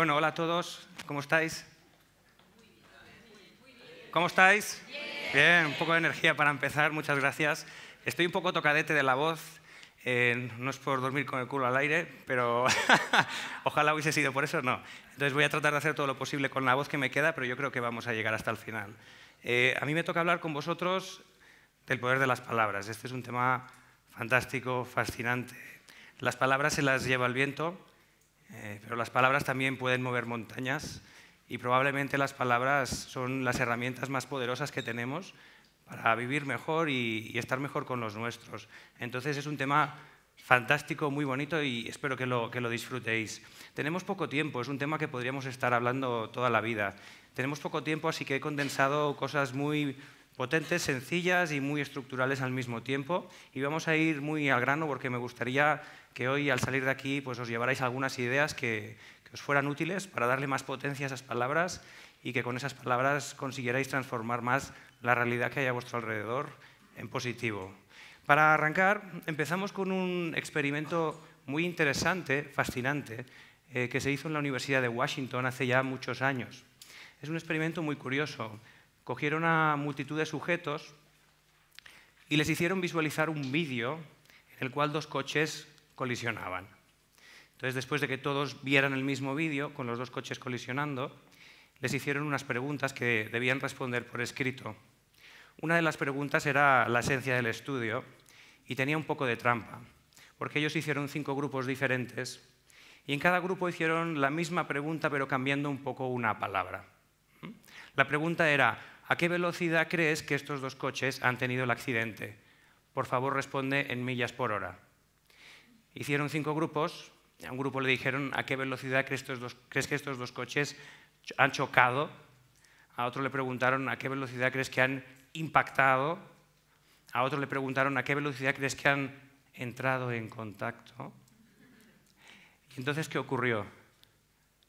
Bueno, hola a todos, ¿cómo estáis? ¿Cómo estáis? Bien, un poco de energía para empezar, muchas gracias. Estoy un poco tocadete de la voz, eh, no es por dormir con el culo al aire, pero ojalá hubiese sido por eso, no. Entonces voy a tratar de hacer todo lo posible con la voz que me queda, pero yo creo que vamos a llegar hasta el final. Eh, a mí me toca hablar con vosotros del poder de las palabras. Este es un tema fantástico, fascinante. Las palabras se las lleva el viento eh, pero las palabras también pueden mover montañas y probablemente las palabras son las herramientas más poderosas que tenemos para vivir mejor y, estar mejor con los nuestros. Entonces es un tema fantástico, muy bonito y espero que lo, que lo disfrutéis. Tenemos poco tiempo, es un tema que podríamos estar hablando toda la vida. Tenemos poco tiempo, así que he condensado cosas muy potentes, sencillas y muy estructurales al mismo tiempo. Y vamos a ir muy al grano porque me gustaría que hoy al salir de aquí pues, os llevaráis algunas ideas que, os fueran útiles para darle más potencia a esas palabras y que con esas palabras consiguierais transformar más la realidad que hay a vuestro alrededor en positivo. Para arrancar, empezamos con un experimento muy interesante, fascinante, eh, que se hizo en la Universidad de Washington hace ya muchos años. Es un experimento muy curioso. Cogieron a multitud de sujetos y les hicieron visualizar un vídeo en el cual dos coches colisionaban. Entonces, después de que todos vieran el mismo vídeo con los dos coches colisionando, les hicieron unas preguntas que debían responder por escrito. Una de las preguntas era la esencia del estudio y tenía un poco de trampa, porque ellos hicieron cinco grupos diferentes y en cada grupo hicieron la misma pregunta pero cambiando un poco una palabra. La pregunta era, ¿a qué velocidad crees que estos dos coches han tenido el accidente? Por favor, responde en millas por hora. Hicieron cinco grupos, a un grupo le dijeron a qué velocidad crees, que estos dos coches han chocado, a otro le preguntaron a qué velocidad crees que han impactado, a otro le preguntaron a qué velocidad crees que han entrado en contacto. Y entonces, ¿qué ocurrió?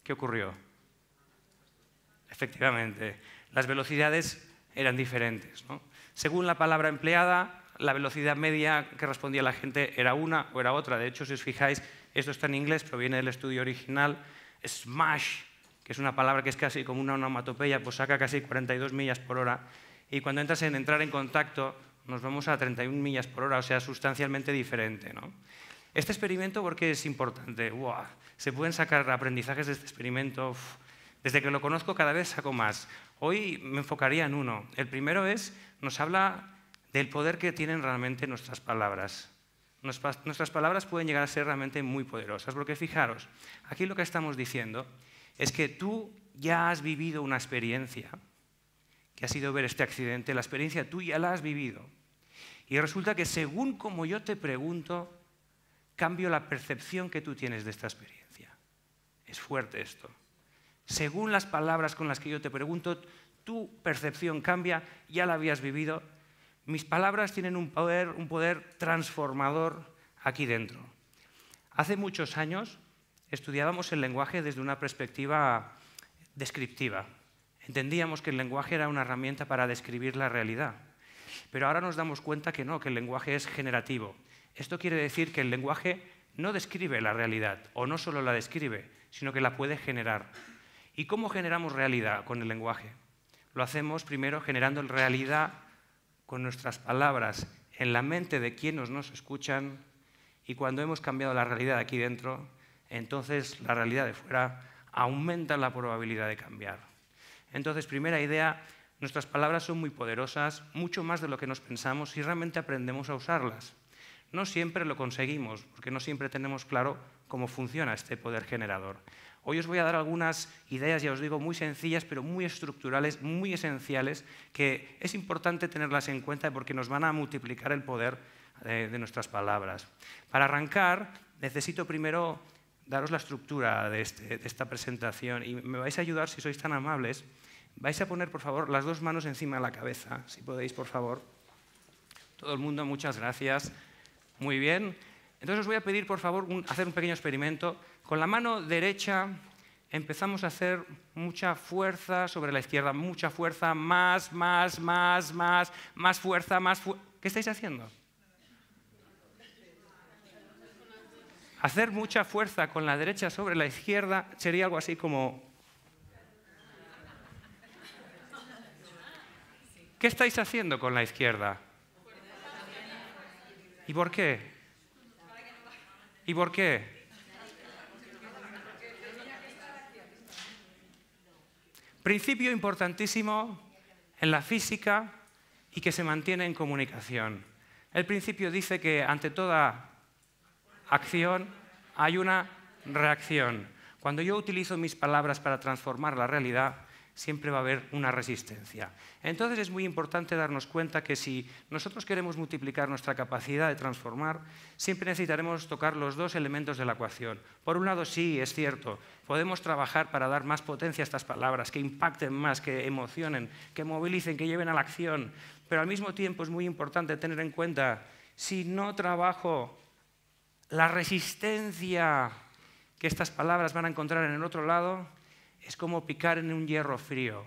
¿Qué ocurrió? Efectivamente, las velocidades eran diferentes. Según la palabra empleada, la velocidad media que respondía la gente era una o era otra. De hecho, si os fijáis, esto está en inglés, proviene del estudio original. Smash, que es una palabra que es casi como una onomatopeya, pues saca casi 42 millas por hora. Y cuando entras en entrar en contacto, nos vamos a 31 millas por hora, o sea, sustancialmente diferente. ¿no? Este experimento, ¿por qué es importante? ¡Wow! Se pueden sacar aprendizajes de este experimento. Desde que lo conozco cada vez saco más. Hoy me enfocaría en uno. El primero es, nos habla del poder que tienen realmente nuestras palabras. Nuestras palabras pueden llegar a ser realmente muy poderosas, porque fijaros, aquí lo que estamos diciendo es que tú ya has vivido una experiencia, que ha sido ver este accidente, la experiencia tú ya la has vivido. Y resulta que según como yo te pregunto, cambio la percepción que tú tienes de esta experiencia. Es fuerte esto. Según las palabras con las que yo te pregunto, tu percepción cambia, ya la habías vivido, mis palabras tienen un poder, transformador aquí dentro. Hace muchos años estudiábamos el lenguaje desde una perspectiva descriptiva. Entendíamos que el lenguaje era una herramienta para describir la realidad. Pero ahora nos damos cuenta que no, que el lenguaje es generativo. Esto quiere decir que el lenguaje no describe la realidad, o no solo la describe, sino que la puede generar. ¿Y cómo generamos realidad con el lenguaje? Lo hacemos primero generando realidad con nuestras palabras en la mente de quienes nos escuchan y cuando hemos cambiado la realidad aquí dentro, entonces la realidad de fuera aumenta la probabilidad de cambiar. Entonces, primera idea, nuestras palabras son muy poderosas, mucho más de lo que nos pensamos si realmente aprendemos a usarlas. No siempre lo conseguimos, porque no siempre tenemos claro cómo funciona este poder generador. Hoy os voy a dar algunas ideas, ya os digo, muy sencillas, pero muy estructurales, muy esenciales, que es importante tenerlas en cuenta porque nos van a multiplicar el poder eh, de, nuestras palabras. Para arrancar, necesito primero daros la estructura este, de esta presentación y me vais a ayudar, si sois tan amables, vais a poner, por favor, las dos manos encima de la cabeza, si podéis, por favor. Todo el mundo, muchas gracias. Muy bien. Entonces os voy a pedir, por favor, hacer un pequeño experimento. Con la mano derecha empezamos a hacer mucha fuerza sobre la izquierda, mucha fuerza, más, más, más, más, más fuerza, más fuerza. ¿Qué estáis haciendo? Hacer mucha fuerza con la derecha sobre la izquierda sería algo así como... ¿Qué estáis haciendo con la izquierda? ¿Y por qué? ¿Y por qué? Principio importantísimo en la física y que se mantiene en comunicación. El principio dice que ante toda acción hay una reacción. Cuando yo utilizo mis palabras para transformar la realidad, siempre va a haber una resistencia. Entonces es muy importante darnos cuenta que si nosotros queremos multiplicar nuestra capacidad de transformar, siempre necesitaremos tocar los dos elementos de la ecuación. Por un lado, sí, es cierto, podemos trabajar para dar más potencia a estas palabras, que impacten más, que emocionen, que movilicen, que lleven a la acción, pero al mismo tiempo es muy importante tener en cuenta, si no trabajo la resistencia que estas palabras van a encontrar en el otro lado, es como picar en un hierro frío,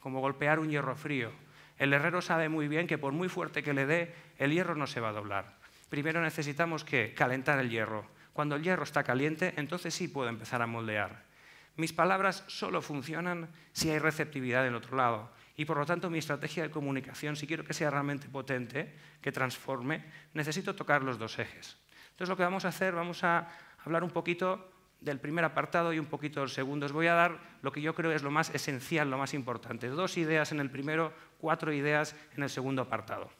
como golpear un hierro frío. El herrero sabe muy bien que por muy fuerte que le dé, el hierro no se va a doblar. Primero necesitamos que calentar el hierro. Cuando el hierro está caliente, entonces sí puedo empezar a moldear. Mis palabras solo funcionan si hay receptividad del otro lado. Y por lo tanto, mi estrategia de comunicación, si quiero que sea realmente potente, que transforme, necesito tocar los dos ejes. Entonces, lo que vamos a hacer, vamos a hablar un poquito del primer apartado y un poquito del segundo. Os voy a dar lo que yo creo es lo más esencial, lo más importante. Dos ideas en el primero, cuatro ideas en el segundo apartado.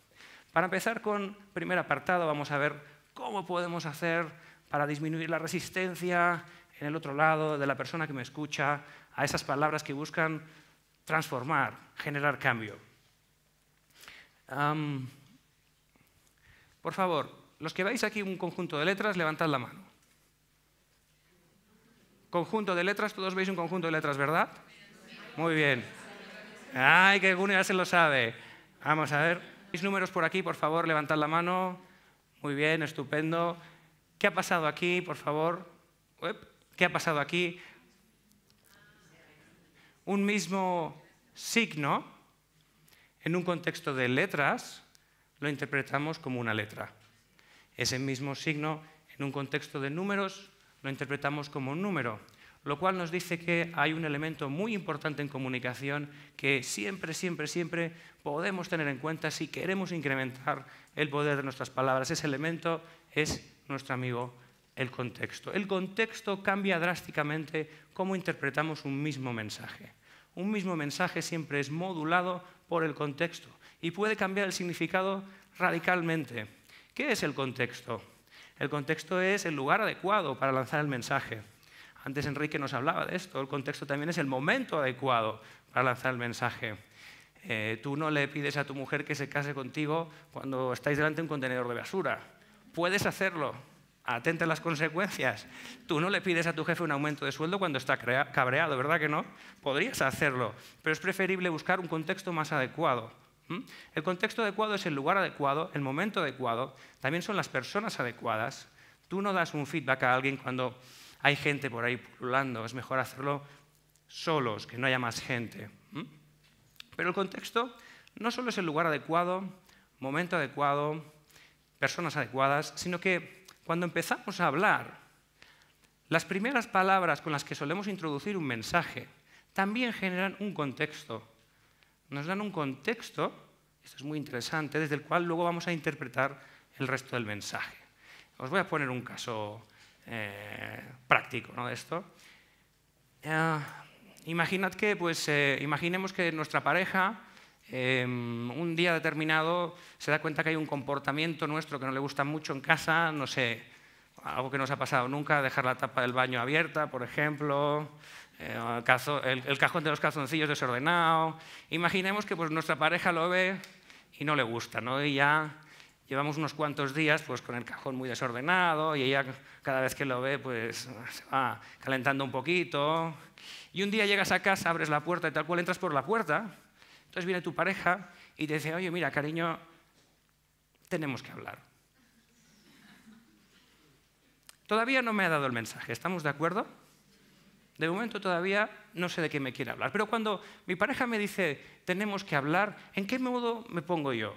Para empezar con el primer apartado, vamos a ver cómo podemos hacer para disminuir la resistencia en el otro lado de la persona que me escucha a esas palabras que buscan transformar, generar cambio. por favor, los que veis aquí un conjunto de letras, levantad la mano conjunto de letras, todos veis un conjunto de letras, ¿verdad? Muy bien. Ay, que alguno ya se lo sabe. Vamos a ver. ¿Veis números por aquí, por favor? Levantad la mano. Muy bien, estupendo. ¿Qué ha pasado aquí, por favor? ¿Qué ha pasado aquí? Un mismo signo en un contexto de letras lo interpretamos como una letra. Ese mismo signo en un contexto de números lo interpretamos como un número, lo cual nos dice que hay un elemento muy importante en comunicación que siempre, siempre, siempre podemos tener en cuenta si queremos incrementar el poder de nuestras palabras. Ese elemento es nuestro amigo el contexto. El contexto cambia drásticamente cómo interpretamos un mismo mensaje. Un mismo mensaje siempre es modulado por el contexto y puede cambiar el significado radicalmente. ¿Qué es el contexto? El contexto es el lugar adecuado para lanzar el mensaje. Antes Enrique nos hablaba de esto. El contexto también es el momento adecuado para lanzar el mensaje. Eh, tú no le pides a tu mujer que se case contigo cuando estáis delante de un contenedor de basura. Puedes hacerlo. Atenta a las consecuencias. Tú no le pides a tu jefe un aumento de sueldo cuando está cabreado, ¿verdad que no? Podrías hacerlo, pero es preferible buscar un contexto más adecuado. ¿Mm? El contexto adecuado es el lugar adecuado, el momento adecuado, también son las personas adecuadas. Tú no das un feedback a alguien cuando hay gente por ahí pululando, es mejor hacerlo solos, que no haya más gente. ¿Mm? Pero el contexto no solo es el lugar adecuado, momento adecuado, personas adecuadas, sino que cuando empezamos a hablar, las primeras palabras con las que solemos introducir un mensaje también generan un contexto nos dan un contexto, esto es muy interesante, desde el cual luego vamos a interpretar el resto del mensaje. Os voy a poner un caso eh, práctico ¿no? de esto. Eh, imaginad que, pues, eh, imaginemos que nuestra pareja em, un día determinado se da cuenta que hay un comportamiento nuestro que no le gusta mucho en casa, no sé, algo que nos ha pasado nunca, dejar la tapa del baño abierta, por ejemplo, eh, el, cajón de los calzoncillos desordenado. Imaginemos que pues, nuestra pareja lo ve y no le gusta, ¿no? Y ya llevamos unos cuantos días pues, con el cajón muy desordenado y ella cada vez que lo ve pues, se va calentando un poquito. Y un día llegas a casa, abres la puerta y tal cual entras por la puerta. Entonces viene tu pareja y te dice, oye, mira, cariño, tenemos que hablar. Todavía no me ha dado el mensaje, ¿estamos de acuerdo? De momento todavía no sé de qué me quiere hablar. Pero cuando mi pareja me dice, tenemos que hablar, ¿en qué modo me pongo yo?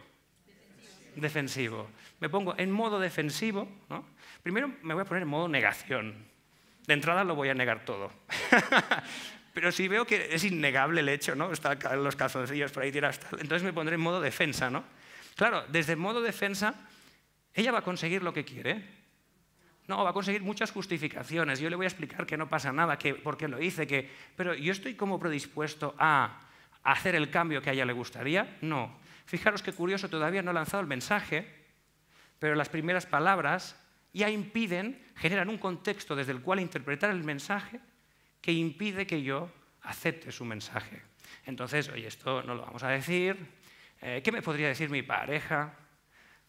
Defensivo. Me pongo en modo defensivo. ¿no? Primero me voy a poner en modo negación. De entrada lo voy a negar todo. Pero si veo que es innegable el hecho, ¿no? Están los calzoncillos por ahí tirados, entonces me pondré en modo defensa, ¿no? Claro, desde modo defensa, ella va a conseguir lo que quiere. No, va a conseguir muchas justificaciones. Yo le voy a explicar que no pasa nada, que por qué lo hice, que... Pero yo estoy como predispuesto a hacer el cambio que a ella le gustaría. No. Fijaros qué curioso, todavía no ha lanzado el mensaje, pero las primeras palabras ya impiden, generan un contexto desde el cual interpretar el mensaje que impide que yo acepte su mensaje. Entonces, oye, esto no lo vamos a decir. Eh, ¿Qué me podría decir mi pareja?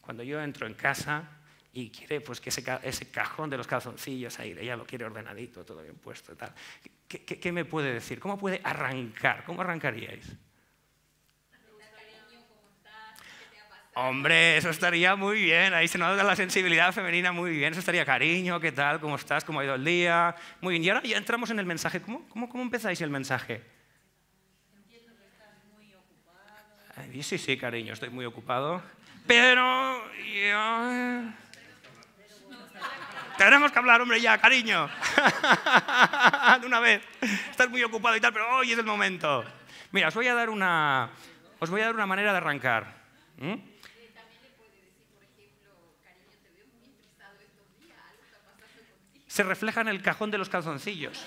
Cuando yo entro en casa, y quiere pues, que ese, ese cajón de los calzoncillos ahí, ella lo quiere ordenadito, todo bien puesto. Tal. ¿Qué, me puede decir? ¿Cómo puede arrancar? ¿Cómo arrancaríais? Hombre, eso estaría muy bien, ahí se nota la sensibilidad femenina muy bien, eso estaría cariño, ¿qué tal? ¿Cómo estás? ¿Cómo ha ido el día? Muy bien, y ahora ya entramos en el mensaje, ¿cómo, cómo, cómo empezáis el mensaje? Entiendo que estás muy ocupado. sí, sí, cariño, estoy muy ocupado, pero yo... Tenemos que hablar, hombre, ya, cariño. de una vez. Estás muy ocupado y tal, pero hoy es el momento. Mira, os voy a dar una, os voy a dar una manera de arrancar. Se refleja en el cajón de los calzoncillos.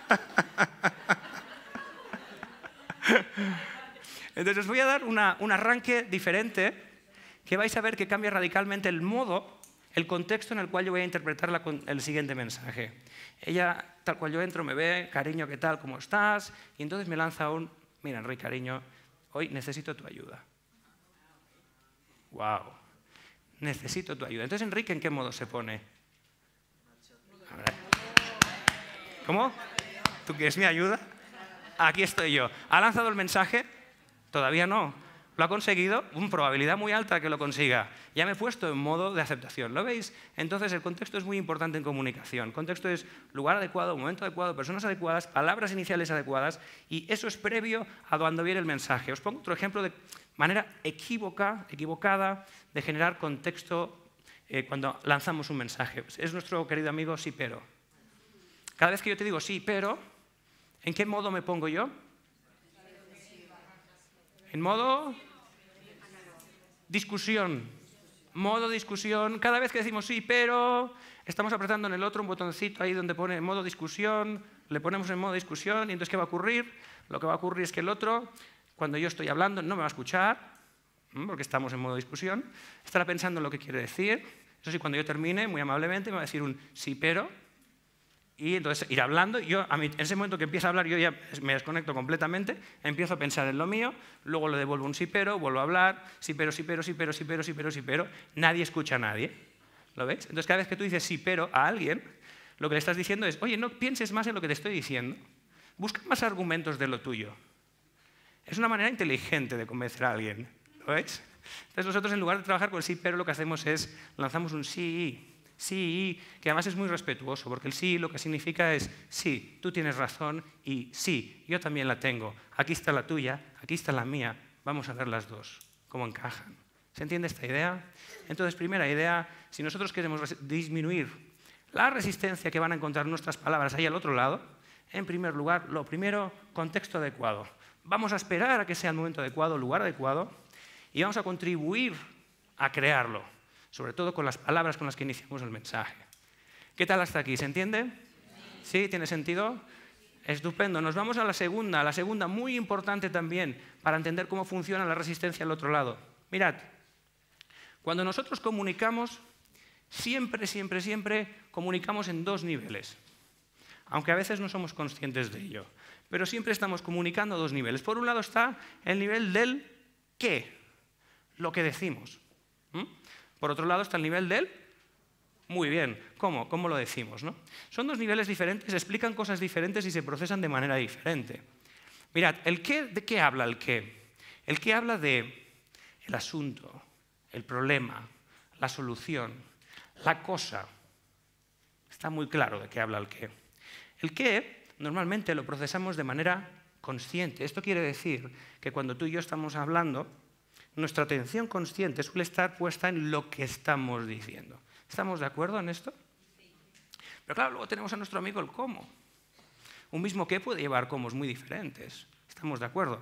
Entonces os voy a dar un arranque diferente que vais a ver que cambia radicalmente el modo, el contexto en el cual yo voy a interpretar el siguiente mensaje. Ella, tal cual yo entro, me ve, cariño, ¿qué tal? ¿Cómo estás? Y entonces me lanza un, mira, Enrique, cariño, hoy necesito tu ayuda. ¡Wow! Necesito tu ayuda. Entonces, Enrique, ¿en qué modo se pone? ¿Cómo? ¿Tú quieres mi ayuda? Aquí estoy yo. ¿Ha lanzado el mensaje? Todavía no. Lo ha conseguido, una probabilidad muy alta que lo consiga. Ya me he puesto en modo de aceptación, ¿lo veis? Entonces el contexto es muy importante en comunicación. contexto es lugar adecuado, momento adecuado, personas adecuadas, palabras iniciales adecuadas y eso es previo a cuando viene el mensaje. Os pongo otro ejemplo de manera equívoca, equivocada de generar contexto eh, cuando lanzamos un mensaje. Es nuestro querido amigo sí pero. Cada vez que yo te digo sí pero, ¿en qué modo me pongo yo? en modo discusión. Modo discusión. Cada vez que decimos sí, pero, estamos apretando en el otro un botoncito ahí donde pone modo discusión, le ponemos en modo discusión y entonces ¿qué va a ocurrir? Lo que va a ocurrir es que el otro, cuando yo estoy hablando, no me va a escuchar, porque estamos en modo discusión, estará pensando en lo que quiere decir. Eso sí, cuando yo termine, muy amablemente, me va a decir un sí, pero, y entonces ir hablando. Yo, en ese momento que empieza a hablar, yo ya me desconecto completamente, empiezo a pensar en lo mío, luego le devuelvo un sí pero, vuelvo a hablar, sí pero, sí pero, sí pero, sí pero, sí pero, sí pero. Nadie escucha a nadie. ¿Lo ves? Entonces cada vez que tú dices sí pero a alguien, lo que le estás diciendo es, oye, no pienses más en lo que te estoy diciendo, busca más argumentos de lo tuyo. Es una manera inteligente de convencer a alguien. ¿Lo ves? Entonces nosotros en lugar de trabajar con el sí pero, lo que hacemos es lanzamos un sí y, sí, que además es muy respetuoso, porque el sí lo que significa es, sí, tú tienes razón y sí, yo también la tengo, aquí está la tuya, aquí está la mía, vamos a ver las dos, cómo encajan. ¿Se entiende esta idea? Entonces, primera idea, si nosotros queremos disminuir la resistencia que van a encontrar nuestras palabras ahí al otro lado, en primer lugar, lo primero, contexto adecuado. Vamos a esperar a que sea el momento adecuado, el lugar adecuado, y vamos a contribuir a crearlo sobre todo con las palabras con las que iniciamos el mensaje. ¿Qué tal hasta aquí? ¿Se entiende? ¿Sí? ¿Tiene sentido? Estupendo. Nos vamos a la segunda, la segunda muy importante también, para entender cómo funciona la resistencia al otro lado. Mirad, cuando nosotros comunicamos, siempre, siempre, siempre comunicamos en dos niveles, aunque a veces no somos conscientes de ello, pero siempre estamos comunicando a dos niveles. Por un lado está el nivel del qué, lo que decimos. Por otro lado está el nivel del muy bien. ¿Cómo? ¿Cómo lo decimos? Son dos niveles diferentes, explican cosas diferentes y se procesan de manera diferente. Mirad, el qué, ¿de qué habla el qué? El qué habla de el asunto, el problema, la solución, la cosa. Está muy claro de qué habla el qué. El qué normalmente lo procesamos de manera consciente. Esto quiere decir que cuando tú y yo estamos hablando, nuestra atención consciente suele estar puesta en lo que estamos diciendo. ¿Estamos de acuerdo en esto? Pero claro, luego tenemos a nuestro amigo el cómo. Un mismo qué puede llevar cómo muy diferentes. ¿Estamos de acuerdo?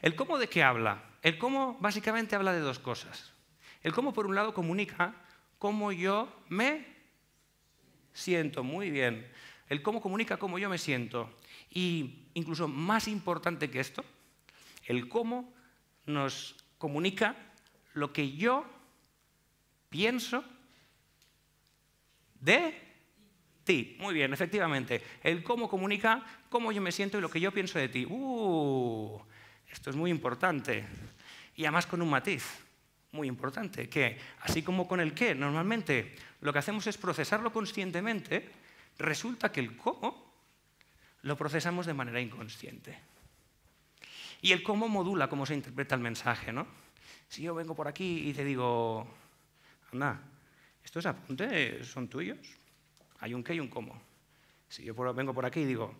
¿El cómo de qué habla? El cómo básicamente habla de dos cosas. El cómo, por un lado, comunica cómo yo me siento. Muy bien. El cómo comunica cómo yo me siento. Y incluso más importante que esto, el cómo nos comunica lo que yo pienso de ti. Muy bien, efectivamente. El cómo comunica cómo yo me siento y lo que yo pienso de ti. Uh, esto es muy importante. Y además con un matiz muy importante, que así como con el qué, normalmente lo que hacemos es procesarlo conscientemente, resulta que el cómo lo procesamos de manera inconsciente. Y el cómo modula cómo se interpreta el mensaje, ¿no? Si yo vengo por aquí y te digo, anda, estos apuntes son tuyos, hay un qué y un cómo. Si yo vengo por aquí y digo,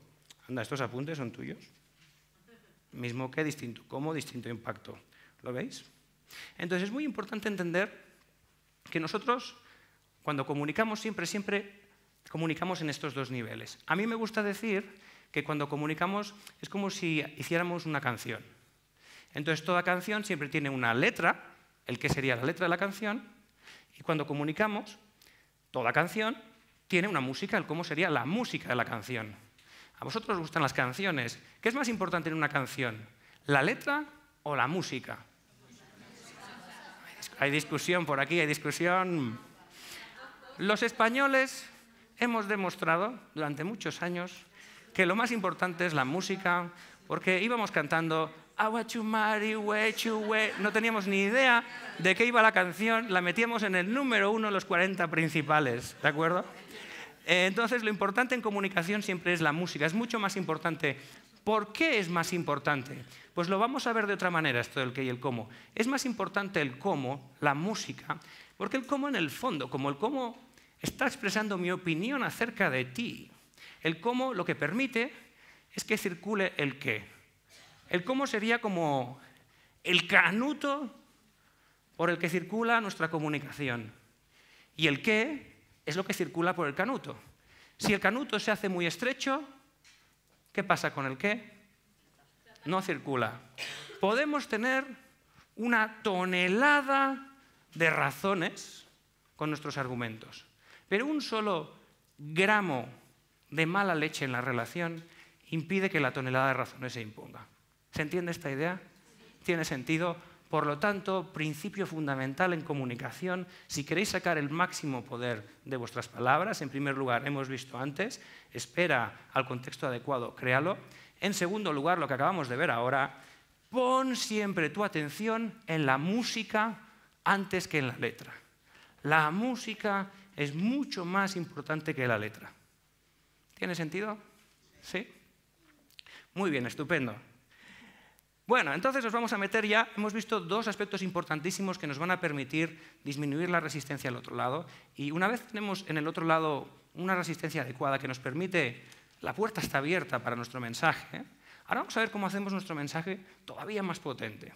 anda, estos apuntes son tuyos, mismo qué, distinto cómo, distinto impacto. ¿Lo veis? Entonces es muy importante entender que nosotros, cuando comunicamos, siempre, siempre comunicamos en estos dos niveles. A mí me gusta decir que cuando comunicamos es como si hiciéramos una canción. Entonces toda canción siempre tiene una letra, el que sería la letra de la canción, y cuando comunicamos, toda canción tiene una música, el cómo sería la música de la canción. A vosotros os gustan las canciones. ¿Qué es más importante en una canción? ¿La letra o la música? Hay discusión por aquí, hay discusión. Los españoles hemos demostrado durante muchos años que lo más importante es la música, porque íbamos cantando no teníamos ni idea de qué iba la canción, la metíamos en el número uno de los 40 principales, ¿de acuerdo? Eh, entonces, lo importante en comunicación siempre es la música, es mucho más importante. ¿Por qué es más importante? Pues lo vamos a ver de otra manera, esto del qué y el cómo. Es más importante el cómo, la música, porque el cómo en el fondo, como el cómo está expresando mi opinión acerca de ti, el cómo lo que permite es que circule el qué. El cómo sería como el canuto por el que circula nuestra comunicación. Y el qué es lo que circula por el canuto. Si el canuto se hace muy estrecho, ¿qué pasa con el qué? No circula. Podemos tener una tonelada de razones con nuestros argumentos, pero un solo gramo de mala leche en la relación impide que la tonelada de razones se imponga. ¿Se entiende esta idea? Tiene sentido. Por lo tanto, principio fundamental en comunicación, si queréis sacar el máximo poder de vuestras palabras, en primer lugar, hemos visto antes, espera al contexto adecuado, créalo. En segundo lugar, lo que acabamos de ver ahora, pon siempre tu atención en la música antes que en la letra. La música es mucho más importante que la letra. ¿Tiene sentido? ¿Sí? Muy bien, estupendo. Bueno, entonces nos vamos a meter ya, hemos visto dos aspectos importantísimos que nos van a permitir disminuir la resistencia al otro lado y una vez tenemos en el otro lado una resistencia adecuada que nos permite, la puerta está abierta para nuestro mensaje, ahora vamos a ver cómo hacemos nuestro mensaje todavía más potente.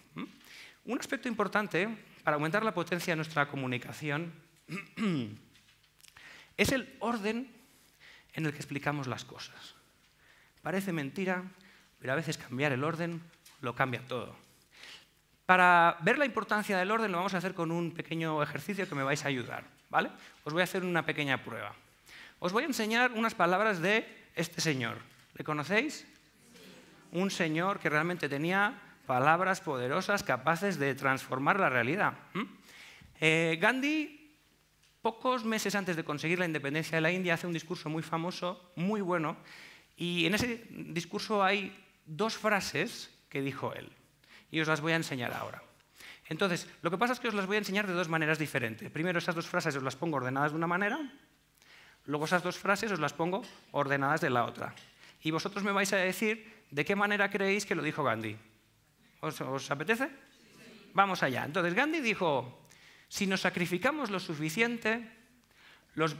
Un aspecto importante para aumentar la potencia de nuestra comunicación es el orden en el que explicamos las cosas. Parece mentira, pero a veces cambiar el orden lo cambia todo. Para ver la importancia del orden lo vamos a hacer con un pequeño ejercicio que me vais a ayudar. ¿vale? Os voy a hacer una pequeña prueba. Os voy a enseñar unas palabras de este señor. ¿Le conocéis? Un señor que realmente tenía palabras poderosas capaces de transformar la realidad. Eh, Gandhi pocos meses antes de conseguir la independencia de la India, hace un discurso muy famoso, muy bueno, y en ese discurso hay dos frases que dijo él, y os las voy a enseñar ahora. Entonces, lo que pasa es que os las voy a enseñar de dos maneras diferentes. Primero, esas dos frases os las pongo ordenadas de una manera, luego esas dos frases os las pongo ordenadas de la otra. Y vosotros me vais a decir de qué manera creéis que lo dijo Gandhi. ¿Os, apetece? Vamos allá. Entonces, Gandhi dijo, si nos sacrificamos lo suficiente, los,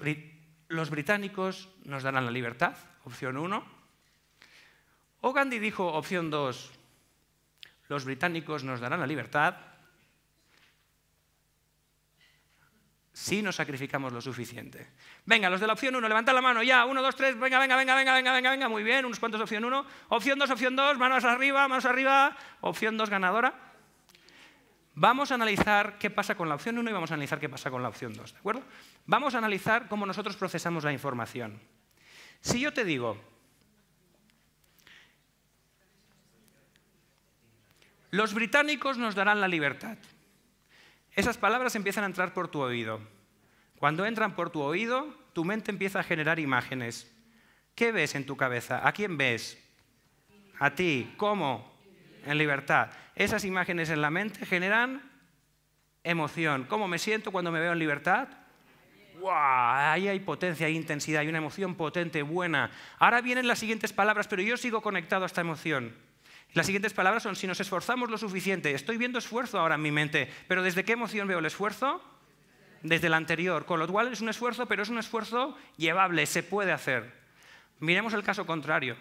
británicos nos darán la libertad, opción 1. O Gandhi dijo, opción 2, los británicos nos darán la libertad si nos sacrificamos lo suficiente. Venga, los de la opción 1, levanta la mano, ya, Uno, dos, tres, venga, venga, venga, venga, venga, venga, venga, muy bien, unos cuantos opción 1, opción 2, opción 2, manos arriba, manos arriba, opción 2 ganadora. Vamos a analizar qué pasa con la opción 1 y vamos a analizar qué pasa con la opción 2, ¿de Vamos a analizar cómo nosotros procesamos la información. Si yo te digo, los británicos nos darán la libertad. Esas palabras empiezan a entrar por tu oído. Cuando entran por tu oído, tu mente empieza a generar imágenes. ¿Qué ves en tu cabeza? ¿A quién ves? A ti. ¿Cómo? En libertad. Esas imágenes en la mente generan emoción. ¿Cómo me siento cuando me veo en libertad? ¡Wow! Ahí hay potencia, hay intensidad, hay una emoción potente, buena. Ahora vienen las siguientes palabras, pero yo sigo conectado a esta emoción. Las siguientes palabras son, si nos esforzamos lo suficiente, estoy viendo esfuerzo ahora en mi mente, pero ¿desde qué emoción veo el esfuerzo? Desde la anterior, con lo cual es un esfuerzo, pero es un esfuerzo llevable, se puede hacer. Miremos el caso contrario.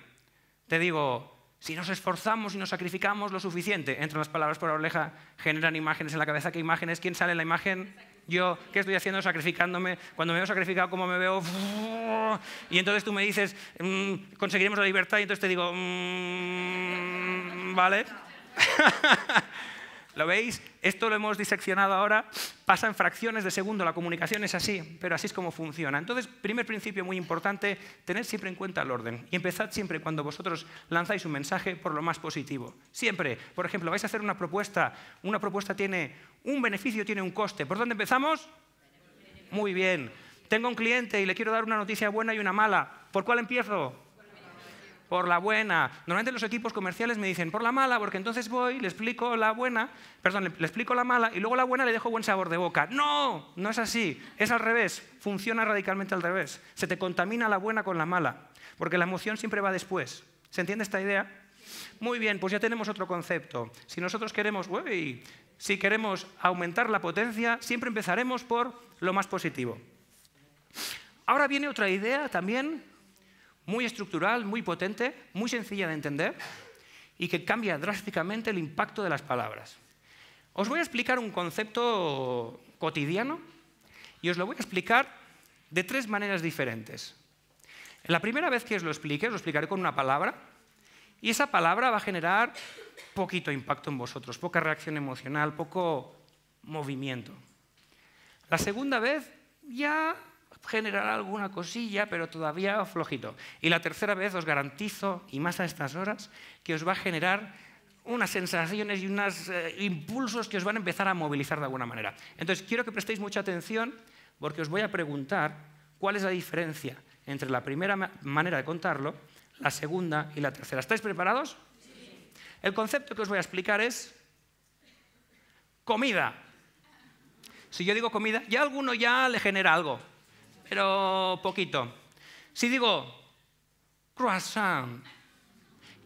Te digo, si nos esforzamos y nos sacrificamos lo suficiente, entre las palabras por la oreja generan imágenes en la cabeza. ¿Qué imágenes? ¿Quién sale en la imagen? Yo, ¿qué estoy haciendo sacrificándome? Cuando me veo sacrificado, ¿cómo me veo? Y entonces tú me dices, mm, conseguiremos la libertad, y entonces te digo, mm, ¿vale? ¿Lo veis? Esto lo hemos diseccionado ahora, pasa en fracciones de segundo, la comunicación es así, pero así es como funciona. Entonces, primer principio muy importante, tener siempre en cuenta el orden y empezad siempre cuando vosotros lanzáis un mensaje por lo más positivo. Siempre, por ejemplo, vais a hacer una propuesta, una propuesta tiene un beneficio, tiene un coste. ¿Por dónde empezamos? Muy bien. Tengo un cliente y le quiero dar una noticia buena y una mala. ¿Por cuál empiezo? por la buena. Normalmente los equipos comerciales me dicen por la mala, porque entonces voy, le explico la buena, perdón, le, explico la mala y luego la buena le dejo buen sabor de boca. No, no es así, es al revés, funciona radicalmente al revés. Se te contamina la buena con la mala, porque la emoción siempre va después. ¿Se entiende esta idea? Muy bien, pues ya tenemos otro concepto. Si nosotros queremos, uy, si queremos aumentar la potencia, siempre empezaremos por lo más positivo. Ahora viene otra idea también muy estructural, muy potente, muy sencilla de entender y que cambia drásticamente el impacto de las palabras. Os voy a explicar un concepto cotidiano y os lo voy a explicar de tres maneras diferentes. La primera vez que os lo explique, os lo explicaré con una palabra y esa palabra va a generar poquito impacto en vosotros, poca reacción emocional, poco movimiento. La segunda vez ya generar alguna cosilla, pero todavía flojito. Y la tercera vez os garantizo, y más a estas horas, que os va a generar unas sensaciones y unos eh, impulsos que os van a empezar a movilizar de alguna manera. Entonces, quiero que prestéis mucha atención porque os voy a preguntar cuál es la diferencia entre la primera manera de contarlo, la segunda y la tercera. ¿Estáis preparados? El concepto que os voy a explicar es comida. Si yo digo comida, ya alguno ya le genera algo pero poquito. Si digo croissant,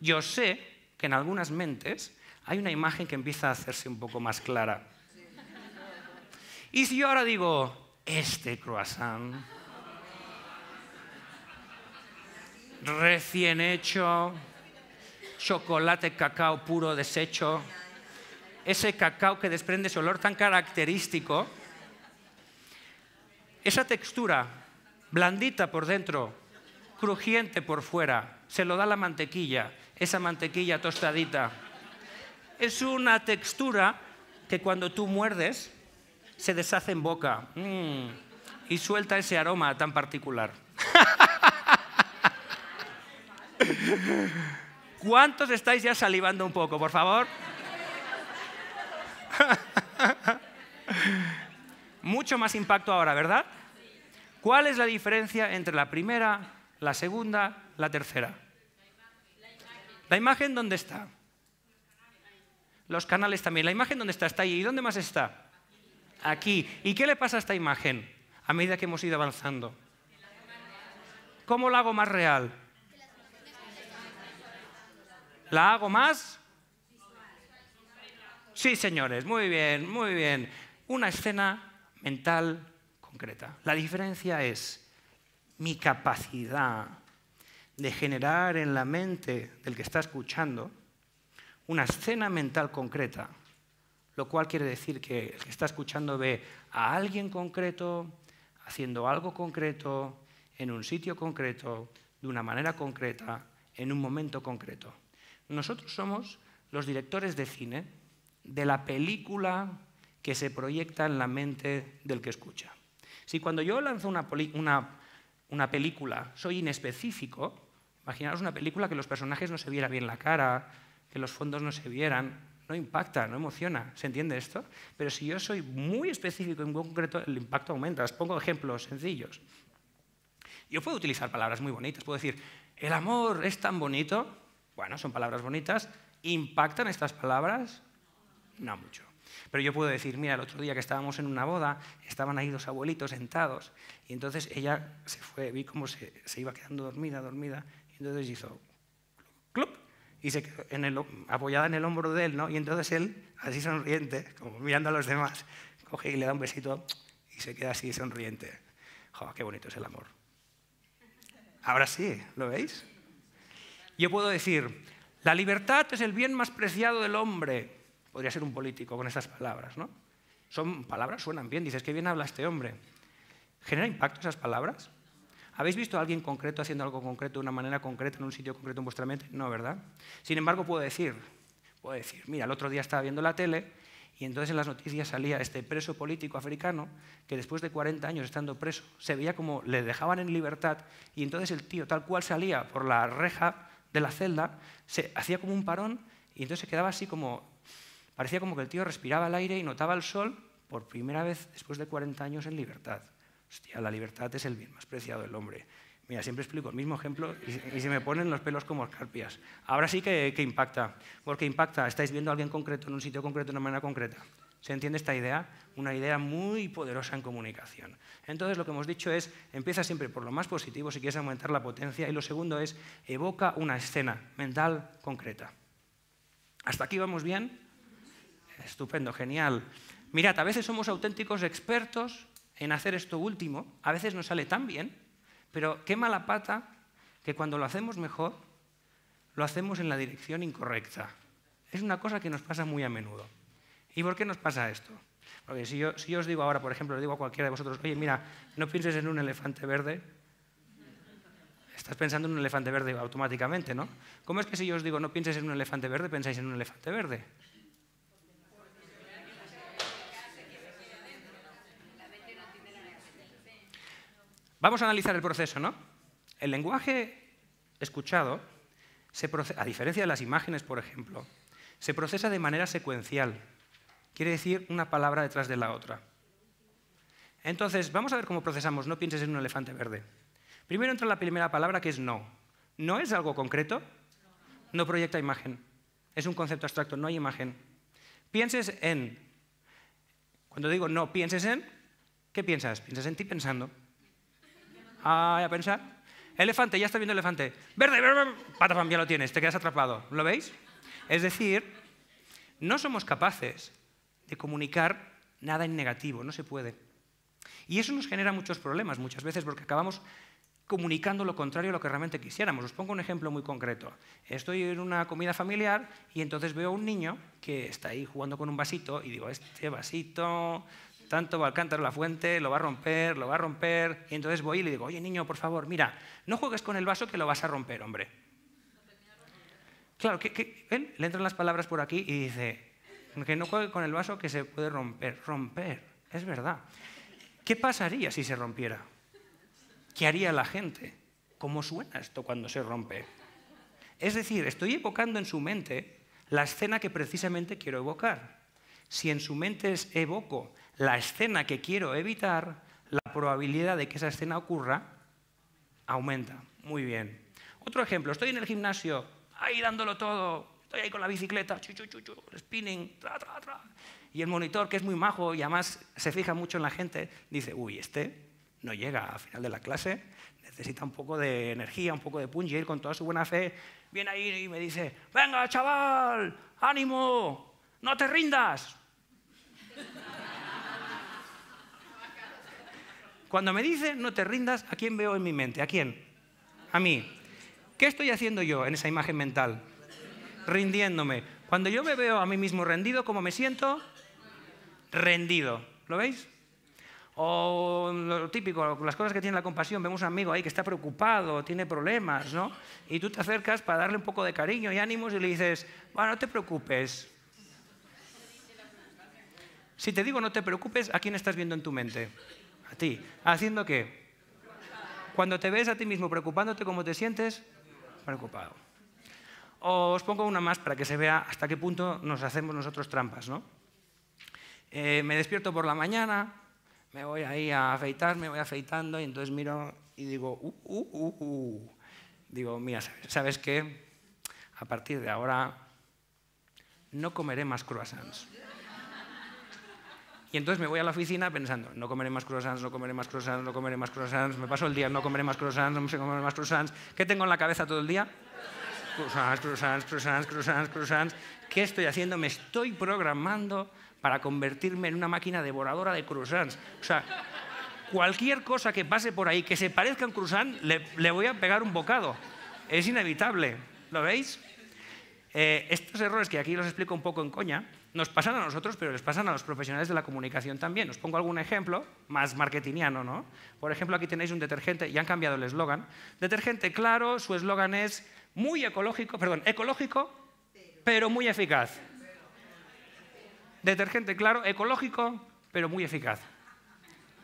yo sé que en algunas mentes hay una imagen que empieza a hacerse un poco más clara. Y si yo ahora digo este croissant, recién hecho, chocolate, cacao puro deshecho, ese cacao que desprende ese olor tan característico, esa textura, blandita por dentro, crujiente por fuera, se lo da la mantequilla, esa mantequilla tostadita. Es una textura que cuando tú muerdes se deshace en boca mm, y suelta ese aroma tan particular. ¿Cuántos estáis ya salivando un poco, por favor? Mucho más impacto ahora, ¿verdad? ¿Cuál es la diferencia entre la primera, la segunda, la tercera? La imagen, ¿dónde está? Los canales también. ¿La imagen dónde está? Está ahí. ¿Y dónde más está? Aquí. ¿Y qué le pasa a esta imagen a medida que hemos ido avanzando? ¿Cómo la hago más real? ¿La hago más? Sí, señores. Muy bien, muy bien. Una escena mental concreta. La diferencia es mi capacidad de generar en la mente del que está escuchando una escena mental concreta, lo cual quiere decir que el que está escuchando ve a alguien concreto haciendo algo concreto, en un sitio concreto, de una manera concreta, en un momento concreto. Nosotros somos los directores de cine de la película que se proyecta en la mente del que escucha. Si cuando yo lanzo una, una, película soy inespecífico, imaginaros una película que los personajes no se viera bien la cara, que los fondos no se vieran, no impacta, no emociona, ¿se entiende esto? Pero si yo soy muy específico y muy concreto, el impacto aumenta. Os pongo ejemplos sencillos. Yo puedo utilizar palabras muy bonitas, puedo decir, el amor es tan bonito, bueno, son palabras bonitas, ¿impactan estas palabras? No mucho. Pero yo puedo decir, mira, el otro día que estábamos en una boda, estaban ahí dos abuelitos sentados. Y entonces ella se fue, vi cómo se, iba quedando dormida, dormida. Y entonces hizo, club, y se quedó en apoyada en el hombro de él, ¿no? Y entonces él, así sonriente, como mirando a los demás, coge y le da un besito y se queda así sonriente. ¡Jo, qué bonito es el amor! Ahora sí, ¿lo veis? Yo puedo decir, la libertad es el bien más preciado del hombre podría ser un político con esas palabras, ¿no? Son palabras, suenan bien, dices, qué bien habla este hombre. ¿Genera impacto esas palabras? ¿Habéis visto a alguien concreto haciendo algo concreto de una manera concreta en un sitio concreto en vuestra mente? No, ¿verdad? Sin embargo, puedo decir, puedo decir, mira, el otro día estaba viendo la tele y entonces en las noticias salía este preso político africano que después de 40 años estando preso se veía como le dejaban en libertad y entonces el tío tal cual salía por la reja de la celda, se hacía como un parón y entonces se quedaba así como Parecía como que el tío respiraba el aire y notaba el sol por primera vez después de 40 años en libertad. Hostia, la libertad es el bien más preciado del hombre. Mira, siempre explico el mismo ejemplo y, se me ponen los pelos como escarpias. Ahora sí que, que, impacta, porque impacta. Estáis viendo a alguien concreto en un sitio concreto, de una manera concreta. ¿Se entiende esta idea? Una idea muy poderosa en comunicación. Entonces, lo que hemos dicho es, empieza siempre por lo más positivo si quieres aumentar la potencia, y lo segundo es, evoca una escena mental concreta. ¿Hasta aquí vamos bien? Estupendo, genial. Mirad, a veces somos auténticos expertos en hacer esto último, a veces nos sale tan bien, pero qué mala pata que cuando lo hacemos mejor, lo hacemos en la dirección incorrecta. Es una cosa que nos pasa muy a menudo. ¿Y por qué nos pasa esto? Porque si yo, os digo ahora, por ejemplo, le digo a cualquiera de vosotros, oye, mira, no pienses en un elefante verde, estás pensando en un elefante verde automáticamente, ¿no? ¿Cómo es que si yo os digo no pienses en un elefante verde, pensáis en un elefante verde? Vamos a analizar el proceso, ¿no? El lenguaje escuchado, se a diferencia de las imágenes, por ejemplo, se procesa de manera secuencial. Quiere decir una palabra detrás de la otra. Entonces, vamos a ver cómo procesamos. No pienses en un elefante verde. Primero entra la primera palabra que es no. ¿No es algo concreto? No proyecta imagen. Es un concepto abstracto, no hay imagen. Pienses en. Cuando digo no, pienses en. ¿Qué piensas? Piensas en ti pensando a pensar. Elefante, ya está viendo elefante. Verde, verde, patapam, ya lo tienes, te quedas atrapado. ¿Lo veis? Es decir, no somos capaces de comunicar nada en negativo, no se puede. Y eso nos genera muchos problemas muchas veces porque acabamos comunicando lo contrario a lo que realmente quisiéramos. Os pongo un ejemplo muy concreto. Estoy en una comida familiar y entonces veo a un niño que está ahí jugando con un vasito y digo, este vasito tanto va a alcanzar la fuente, lo va a romper, lo va a romper. Y entonces voy y le digo, oye niño, por favor, mira, no juegues con el vaso que lo vas a romper, hombre. Claro, que, le entran las palabras por aquí y dice, que no juegue con el vaso que se puede romper. Romper, es verdad. ¿Qué pasaría si se rompiera? ¿Qué haría la gente? ¿Cómo suena esto cuando se rompe? Es decir, estoy evocando en su mente la escena que precisamente quiero evocar. Si en su mente evoco la escena que quiero evitar, la probabilidad de que esa escena ocurra aumenta. Muy bien. Otro ejemplo, estoy en el gimnasio, ahí dándolo todo, estoy ahí con la bicicleta, spinning, tra, tra, tra. y el monitor, que es muy majo y además se fija mucho en la gente, dice, uy, este no llega al final de la clase, necesita un poco de energía, un poco de punch, y con toda su buena fe viene ahí y me dice, venga, chaval, ánimo, no te rindas, Cuando me dice no te rindas, ¿a quién veo en mi mente? ¿A quién? A mí. ¿Qué estoy haciendo yo en esa imagen mental? Rindiéndome. Cuando yo me veo a mí mismo rendido, ¿cómo me siento? Rendido. ¿Lo veis? O lo típico, las cosas que tiene la compasión, vemos a un amigo ahí que está preocupado, tiene problemas, ¿no? Y tú te acercas para darle un poco de cariño y ánimos y le dices, bueno, no te preocupes. Si te digo no te preocupes, ¿a quién estás viendo en tu mente? a ti. ¿Haciendo qué? Cuando te ves a ti mismo preocupándote cómo te sientes, preocupado. Os pongo una más para que se vea hasta qué punto nos hacemos nosotros trampas, ¿no? Eh, me despierto por la mañana, me voy ahí a afeitar, me voy afeitando y entonces miro y digo, uh, uh, uh, uh. Digo, mira, ¿sabes qué? A partir de ahora no comeré más croissants. Y entonces me voy a la oficina pensando, no comeré más croissants, no comeré más croissants, no comeré más croissants, me paso el día, no comeré más croissants, no comer más croissants. ¿Qué tengo en la cabeza todo el día? Croissants, croissants, croissants, croissants, croissants. ¿Qué estoy haciendo? Me estoy programando para convertirme en una máquina devoradora de croissants. O sea, cualquier cosa que pase por ahí que se parezca a un croissant, le, voy a pegar un bocado. Es inevitable. ¿Lo veis? Eh, estos errores que aquí los explico un poco en coña, nos pasan a nosotros, pero les pasan a los profesionales de la comunicación también. Os pongo algún ejemplo, más marketingiano, ¿no? Por ejemplo, aquí tenéis un detergente, y han cambiado el eslogan. Detergente claro, su eslogan es muy ecológico, perdón, ecológico, pero muy eficaz. Detergente claro, ecológico, pero muy eficaz.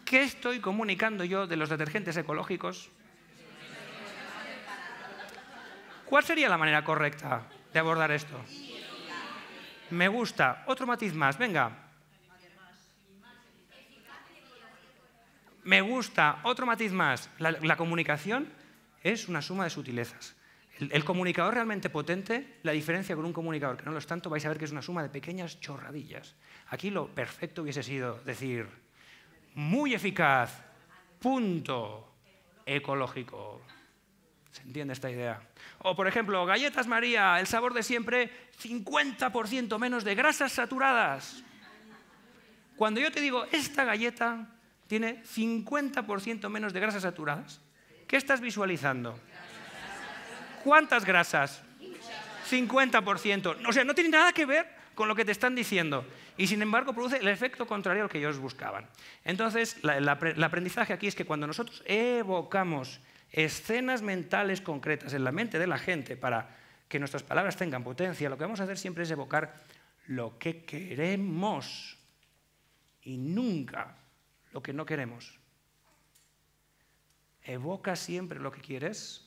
¿Qué estoy comunicando yo de los detergentes ecológicos? ¿Cuál sería la manera correcta de abordar esto? Me gusta. Otro matiz más, venga. Me gusta. Otro matiz más. La, comunicación es una suma de sutilezas. El, el, comunicador realmente potente, la diferencia con un comunicador que no lo es tanto, vais a ver que es una suma de pequeñas chorradillas. Aquí lo perfecto hubiese sido decir, muy eficaz, punto, ecológico. ¿Se entiende esta idea? O por ejemplo, galletas María, el sabor de siempre, 50% menos de grasas saturadas. Cuando yo te digo, esta galleta tiene 50% menos de grasas saturadas, ¿qué estás visualizando? ¿Cuántas grasas? 50%. O sea, no tiene nada que ver con lo que te están diciendo. Y sin embargo produce el efecto contrario al que ellos buscaban. Entonces, el aprendizaje aquí es que cuando nosotros evocamos escenas mentales concretas en la mente de la gente para que nuestras palabras tengan potencia, lo que vamos a hacer siempre es evocar lo que queremos y nunca lo que no queremos. Evoca siempre lo que quieres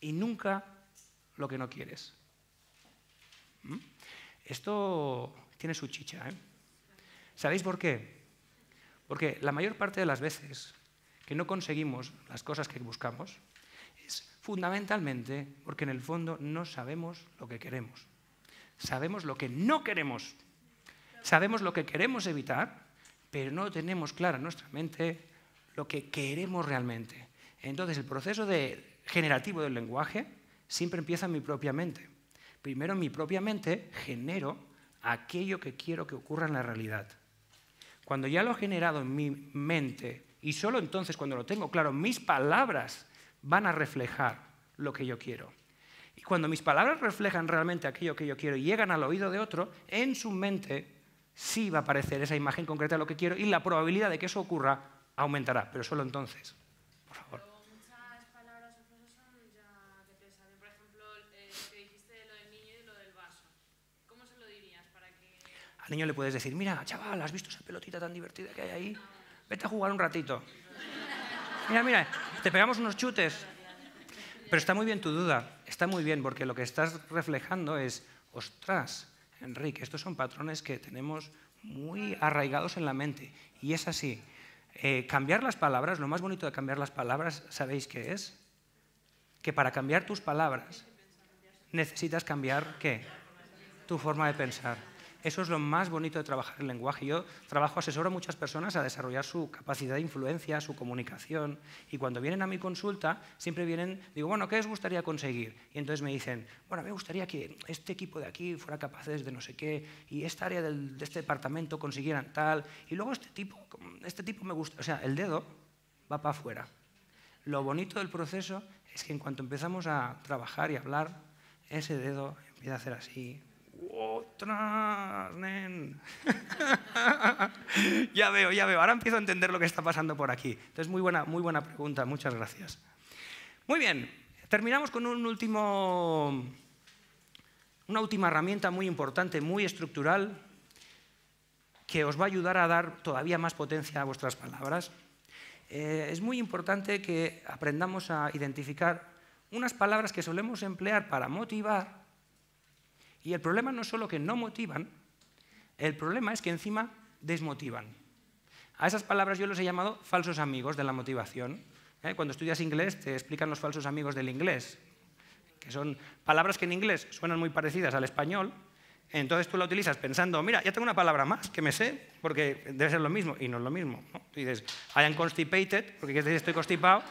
y nunca lo que no quieres. ¿Mm? Esto tiene su chicha. ¿eh? ¿Sabéis por qué? Porque la mayor parte de las veces que no conseguimos las cosas que buscamos es fundamentalmente porque en el fondo no sabemos lo que queremos. Sabemos lo que no queremos. Sabemos lo que queremos evitar, pero no tenemos clara en nuestra mente lo que queremos realmente. Entonces el proceso de generativo del lenguaje siempre empieza en mi propia mente. Primero en mi propia mente genero aquello que quiero que ocurra en la realidad. Cuando ya lo he generado en mi mente, y solo entonces, cuando lo tengo claro, mis palabras van a reflejar lo que yo quiero. Y cuando mis palabras reflejan realmente aquello que yo quiero y llegan al oído de otro, en su mente sí va a aparecer esa imagen concreta de lo que quiero y la probabilidad de que eso ocurra aumentará, pero solo entonces. Por favor. Al niño le puedes decir, mira, chaval, ¿has visto esa pelotita tan divertida que hay ahí? Ah, vete a jugar un ratito. Mira, mira, te pegamos unos chutes. Pero está muy bien tu duda, está muy bien, porque lo que estás reflejando es, ostras, Enrique, estos son patrones que tenemos muy arraigados en la mente. Y es así. Eh, cambiar las palabras, lo más bonito de cambiar las palabras, ¿sabéis qué es? Que para cambiar tus palabras necesitas cambiar qué? Tu forma de pensar. Eso es lo más bonito de trabajar el lenguaje. Yo trabajo, asesoro a muchas personas a desarrollar su capacidad de influencia, su comunicación, y cuando vienen a mi consulta, siempre vienen, digo, bueno, ¿qué les gustaría conseguir? Y entonces me dicen, bueno, me gustaría que este equipo de aquí fuera capaz de no sé qué, y esta área de este departamento consiguieran tal, y luego este tipo, este tipo me gusta, o sea, el dedo va para afuera. Lo bonito del proceso es que en cuanto empezamos a trabajar y hablar, ese dedo empieza a hacer así, ya veo, ya veo. Ahora empiezo a entender lo que está pasando por aquí. Entonces, muy buena, muy buena pregunta. Muchas gracias. Muy bien. Terminamos con un último, una última herramienta muy importante, muy estructural, que os va a ayudar a dar todavía más potencia a vuestras palabras. Eh, es muy importante que aprendamos a identificar unas palabras que solemos emplear para motivar y el problema no es solo que no motivan, el problema es que encima desmotivan. A esas palabras yo los he llamado falsos amigos de la motivación. ¿eh? Cuando estudias inglés te explican los falsos amigos del inglés, que son palabras que en inglés suenan muy parecidas al español, entonces tú la utilizas pensando, mira, ya tengo una palabra más que me sé, porque debe ser lo mismo, y no es lo mismo. ¿no? Tú dices, I am constipated, porque quieres decir estoy constipado,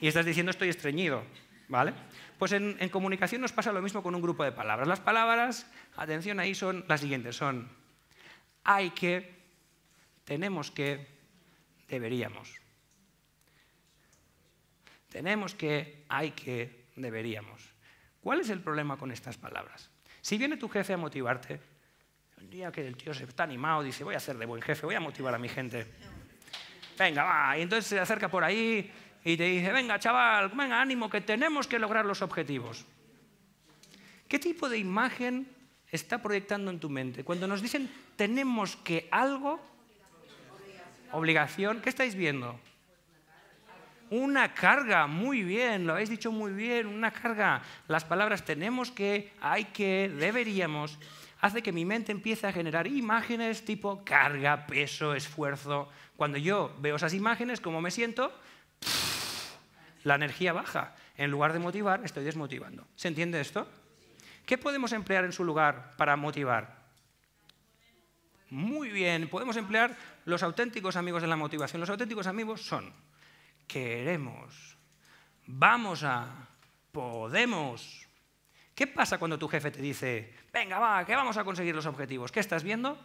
y estás diciendo estoy estreñido, ¿vale? Pues en, comunicación nos pasa lo mismo con un grupo de palabras. Las palabras, atención ahí, son las siguientes, son hay que, tenemos que, deberíamos. Tenemos que, hay que, deberíamos. ¿Cuál es el problema con estas palabras? Si viene tu jefe a motivarte, un día que el tío se está animado, dice, voy a ser de buen jefe, voy a motivar a mi gente. Venga, va. Y entonces se acerca por ahí y te dice, venga chaval, venga ánimo, que tenemos que lograr los objetivos. ¿Qué tipo de imagen está proyectando en tu mente? Cuando nos dicen tenemos que algo, obligación, ¿qué estáis viendo? Una carga, muy bien, lo habéis dicho muy bien, una carga. Las palabras tenemos que, hay que, deberíamos, hace que mi mente empiece a generar imágenes tipo carga, peso, esfuerzo. Cuando yo veo esas imágenes, ¿cómo me siento? la energía baja. En lugar de motivar, estoy desmotivando. ¿Se entiende esto? ¿Qué podemos emplear en su lugar para motivar? Muy bien, podemos emplear los auténticos amigos de la motivación. Los auténticos amigos son queremos, vamos a, podemos. ¿Qué pasa cuando tu jefe te dice, venga, va, que vamos a conseguir los objetivos? ¿Qué estás viendo?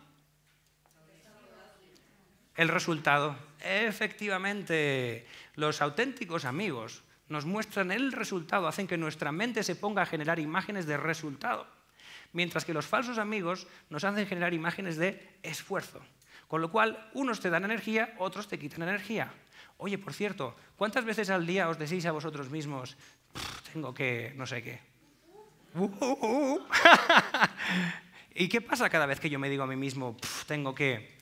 El resultado, efectivamente, los auténticos amigos nos muestran el resultado, hacen que nuestra mente se ponga a generar imágenes de resultado, mientras que los falsos amigos nos hacen generar imágenes de esfuerzo. Con lo cual, unos te dan energía, otros te quitan energía. Oye, por cierto, ¿cuántas veces al día os decís a vosotros mismos, tengo que, no sé qué? ¿Y qué pasa cada vez que yo me digo a mí mismo, tengo que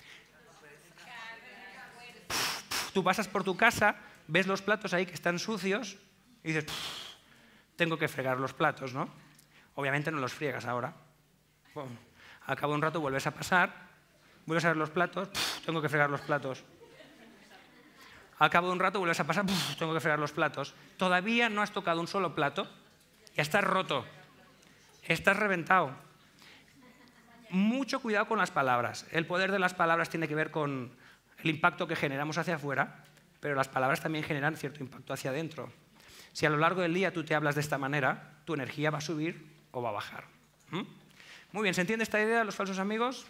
tú pasas por tu casa, ves los platos ahí que están sucios y dices, tengo que fregar los platos, ¿no? Obviamente no los friegas ahora. al cabo de un rato vuelves a pasar, vuelves a ver los platos, tengo que fregar los platos. Al cabo de un rato vuelves a pasar, tengo que fregar los platos. Todavía no has tocado un solo plato, ya estás roto, estás reventado. Mucho cuidado con las palabras. El poder de las palabras tiene que ver con, el impacto que generamos hacia afuera, pero las palabras también generan cierto impacto hacia adentro. Si a lo largo del día tú te hablas de esta manera, tu energía va a subir o va a bajar. ¿Mm? Muy bien, ¿se entiende esta idea los falsos amigos?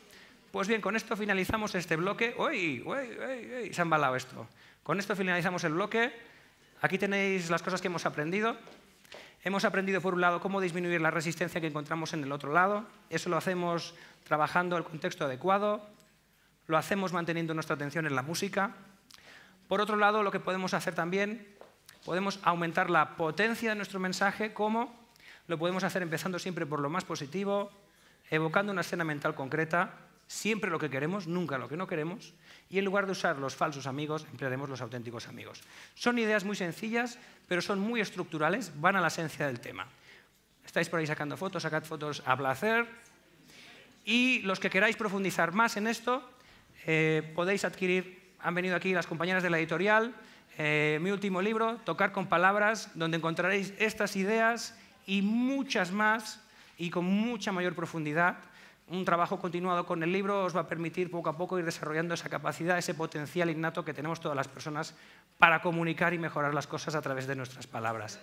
Pues bien, con esto finalizamos este bloque. ¡Uy! ¡Uy! uy! Se ha embalado esto. Con esto finalizamos el bloque. Aquí tenéis las cosas que hemos aprendido. Hemos aprendido, por un lado, cómo disminuir la resistencia que encontramos en el otro lado. Eso lo hacemos trabajando el contexto adecuado, lo hacemos manteniendo nuestra atención en la música. Por otro lado, lo que podemos hacer también, podemos aumentar la potencia de nuestro mensaje, como lo podemos hacer empezando siempre por lo más positivo, evocando una escena mental concreta, siempre lo que queremos, nunca lo que no queremos, y en lugar de usar los falsos amigos, emplearemos los auténticos amigos. Son ideas muy sencillas, pero son muy estructurales, van a la esencia del tema. Estáis por ahí sacando fotos, sacad fotos a placer. Y los que queráis profundizar más en esto, eh, podéis adquirir, han venido aquí las compañeras de la editorial, eh, mi último libro, Tocar con Palabras, donde encontraréis estas ideas y muchas más y con mucha mayor profundidad. Un trabajo continuado con el libro os va a permitir poco a poco ir desarrollando esa capacidad, ese potencial innato que tenemos todas las personas para comunicar y mejorar las cosas a través de nuestras palabras.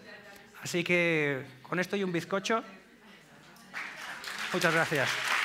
Así que con esto y un bizcocho, muchas gracias.